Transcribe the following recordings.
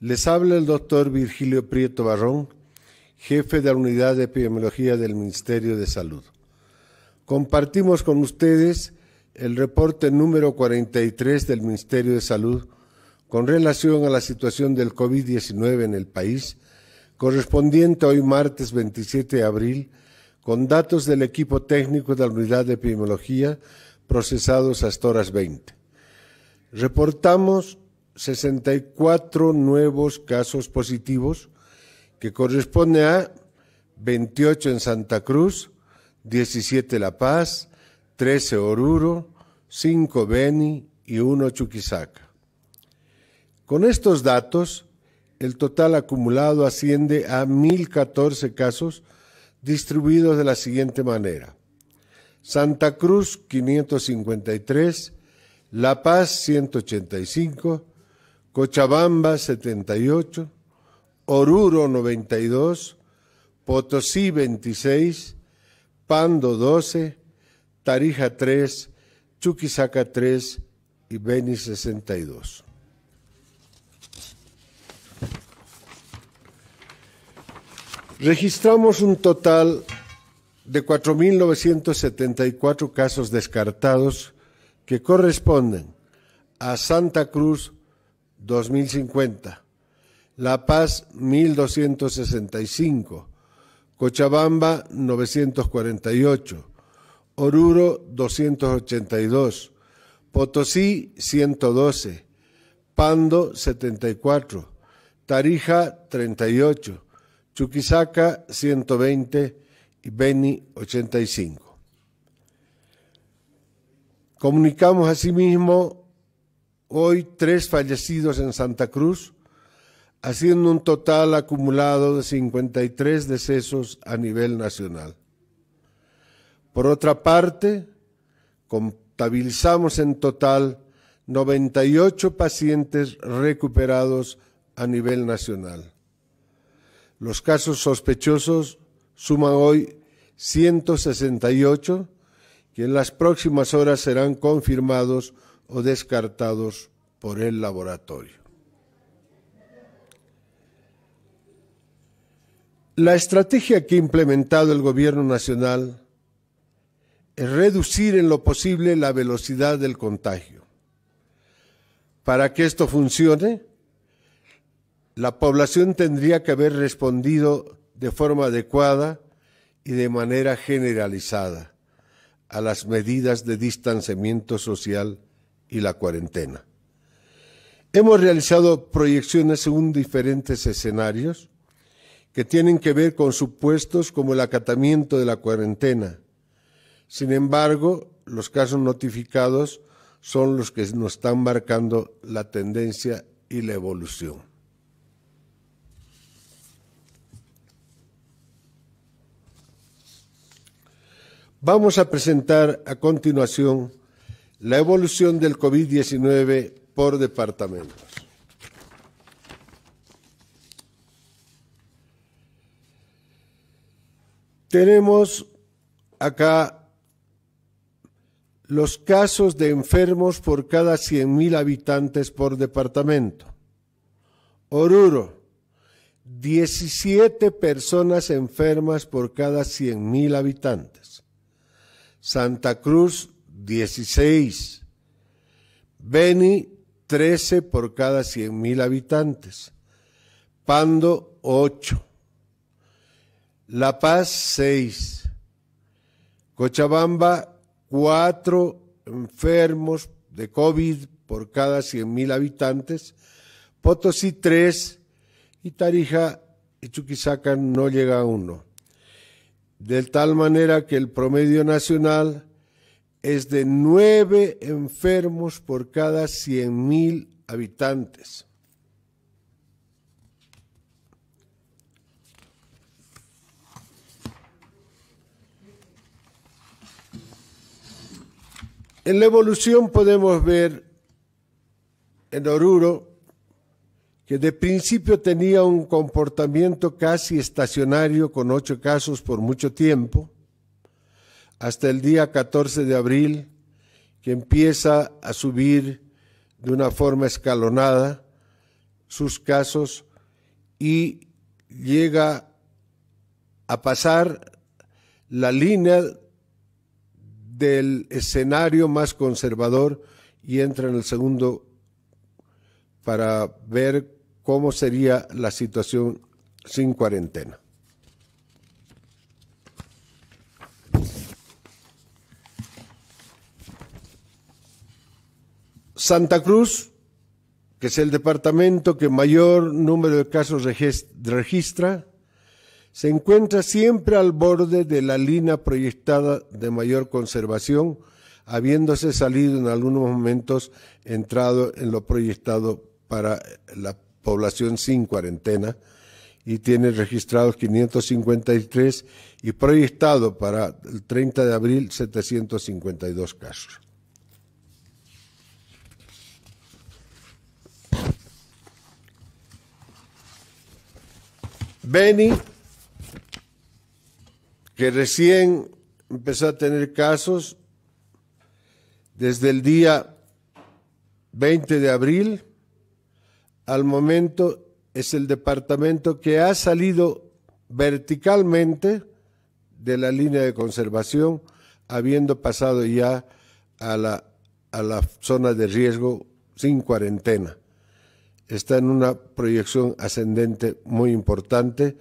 Les habla el doctor Virgilio Prieto Barrón, jefe de la Unidad de Epidemiología del Ministerio de Salud. Compartimos con ustedes el reporte número 43 del Ministerio de Salud con relación a la situación del COVID-19 en el país, correspondiente hoy martes 27 de abril, con datos del equipo técnico de la Unidad de Epidemiología procesados hasta horas 20. Reportamos 64 nuevos casos positivos, que corresponde a 28 en Santa Cruz, 17 La Paz, 13 Oruro, 5 Beni y 1 Chuquisaca. Con estos datos, el total acumulado asciende a 1.014 casos distribuidos de la siguiente manera. Santa Cruz 553, La Paz 185, Cochabamba 78, Oruro 92, Potosí 26, Pando 12, Tarija 3, Chuquisaca 3 y Beni 62. Registramos un total de 4.974 casos descartados que corresponden a Santa Cruz 2050, La Paz 1265, Cochabamba 948, Oruro 282, Potosí 112, Pando 74, Tarija 38, Chuquisaca 120 y Beni 85. Comunicamos asimismo hoy tres fallecidos en Santa Cruz, haciendo un total acumulado de 53 decesos a nivel nacional. Por otra parte, contabilizamos en total 98 pacientes recuperados a nivel nacional. Los casos sospechosos suman hoy 168 que en las próximas horas serán confirmados o descartados por el laboratorio. La estrategia que ha implementado el Gobierno Nacional es reducir en lo posible la velocidad del contagio. Para que esto funcione, la población tendría que haber respondido de forma adecuada y de manera generalizada a las medidas de distanciamiento social y la cuarentena. Hemos realizado proyecciones según diferentes escenarios que tienen que ver con supuestos como el acatamiento de la cuarentena. Sin embargo, los casos notificados son los que nos están marcando la tendencia y la evolución. Vamos a presentar a continuación la evolución del COVID-19 por departamentos. Tenemos acá los casos de enfermos por cada 100.000 habitantes por departamento. Oruro, 17 personas enfermas por cada 100.000 habitantes. Santa Cruz, 16. Beni, 13 por cada 100.000 habitantes. Pando, 8. La Paz, 6. Cochabamba, 4 enfermos de COVID por cada 100.000 habitantes. Potosí, 3. Y Tarija y Chuquisaca no llega a 1. De tal manera que el promedio nacional es de nueve enfermos por cada 100.000 habitantes. En la evolución podemos ver en Oruro que de principio tenía un comportamiento casi estacionario con ocho casos por mucho tiempo hasta el día 14 de abril, que empieza a subir de una forma escalonada sus casos y llega a pasar la línea del escenario más conservador y entra en el segundo para ver cómo sería la situación sin cuarentena. Santa Cruz, que es el departamento que mayor número de casos registra, se encuentra siempre al borde de la línea proyectada de mayor conservación, habiéndose salido en algunos momentos entrado en lo proyectado para la población sin cuarentena y tiene registrados 553 y proyectado para el 30 de abril 752 casos. Beni, que recién empezó a tener casos desde el día 20 de abril al momento es el departamento que ha salido verticalmente de la línea de conservación, habiendo pasado ya a la, a la zona de riesgo sin cuarentena está en una proyección ascendente muy importante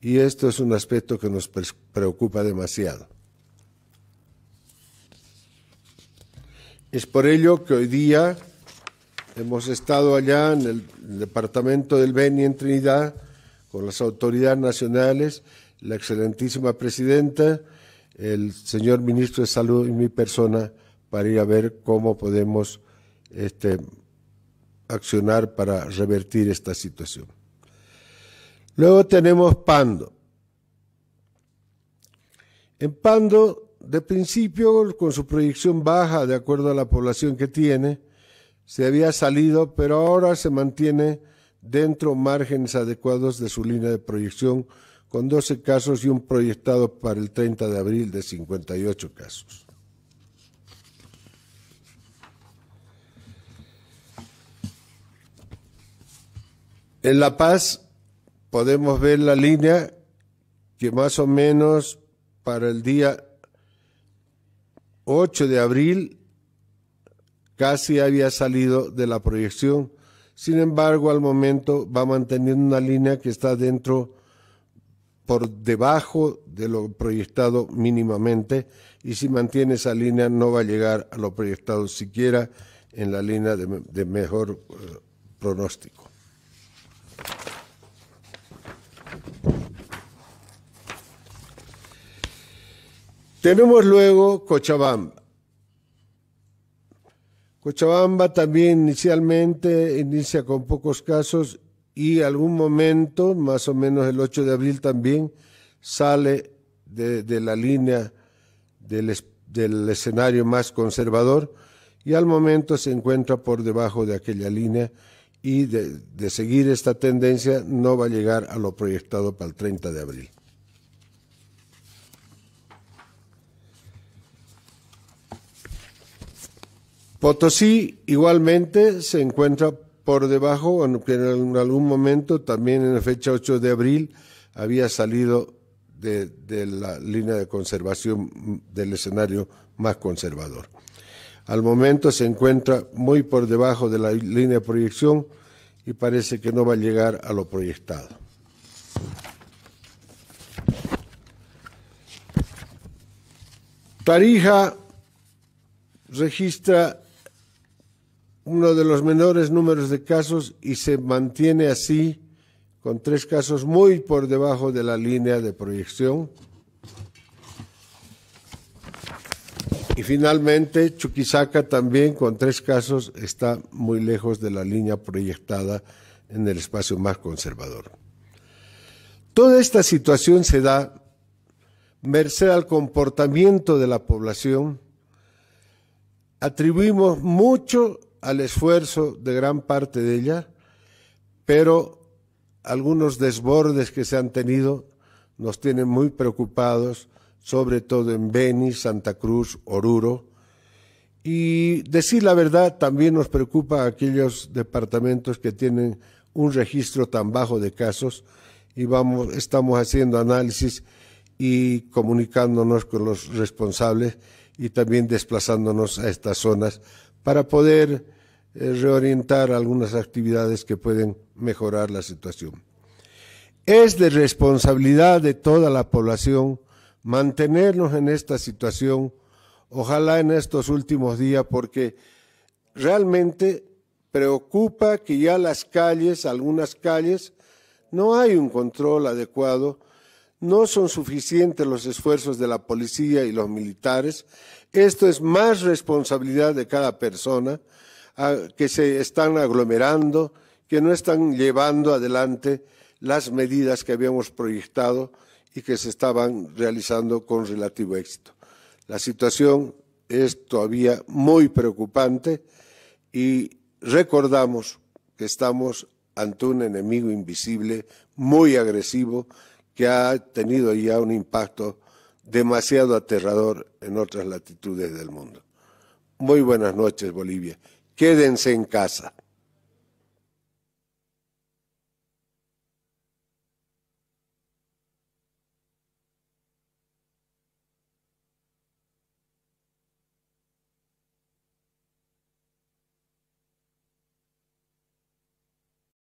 y esto es un aspecto que nos preocupa demasiado. Es por ello que hoy día hemos estado allá en el departamento del Beni en Trinidad con las autoridades nacionales, la excelentísima presidenta, el señor ministro de Salud y mi persona para ir a ver cómo podemos este, accionar para revertir esta situación. Luego tenemos Pando. En Pando, de principio, con su proyección baja de acuerdo a la población que tiene, se había salido, pero ahora se mantiene dentro márgenes adecuados de su línea de proyección, con 12 casos y un proyectado para el 30 de abril de 58 casos. En La Paz podemos ver la línea que más o menos para el día 8 de abril casi había salido de la proyección. Sin embargo, al momento va manteniendo una línea que está dentro por debajo de lo proyectado mínimamente y si mantiene esa línea no va a llegar a lo proyectado siquiera en la línea de, mejor eh, pronóstico. Tenemos luego Cochabamba. Cochabamba también inicialmente inicia con pocos casos y algún momento, más o menos el 8 de abril también, sale de, la línea del, escenario más conservador y al momento se encuentra por debajo de aquella línea y de, de seguir esta tendencia no va a llegar a lo proyectado para el 30 de abril. Potosí igualmente se encuentra por debajo, aunque en algún momento, también en la fecha 8 de abril, había salido de, la línea de conservación del escenario más conservador. Al momento se encuentra muy por debajo de la línea de proyección y parece que no va a llegar a lo proyectado. Tarija registra uno de los menores números de casos y se mantiene así con tres casos muy por debajo de la línea de proyección. Y finalmente, Chuquisaca también con tres casos está muy lejos de la línea proyectada en el espacio más conservador. Toda esta situación se da merced al comportamiento de la población. Atribuimos mucho al esfuerzo de gran parte de ella, pero algunos desbordes que se han tenido nos tienen muy preocupados, sobre todo en Beni, Santa Cruz, Oruro. Y decir la verdad, también nos preocupa aquellos departamentos que tienen un registro tan bajo de casos y vamos, estamos haciendo análisis y comunicándonos con los responsables y también desplazándonos a estas zonas para poder eh, reorientar algunas actividades que pueden mejorar la situación. Es de responsabilidad de toda la población mantenernos en esta situación, ojalá en estos últimos días, porque realmente preocupa que ya las calles, algunas calles, no hay un control adecuado, no son suficientes los esfuerzos de la policía y los militares esto es más responsabilidad de cada persona ah, que se están aglomerando, que no están llevando adelante las medidas que habíamos proyectado y que se estaban realizando con relativo éxito. La situación es todavía muy preocupante y recordamos que estamos ante un enemigo invisible muy agresivo que ha tenido ya un impacto demasiado aterrador en otras latitudes del mundo. Muy buenas noches, Bolivia. Quédense en casa.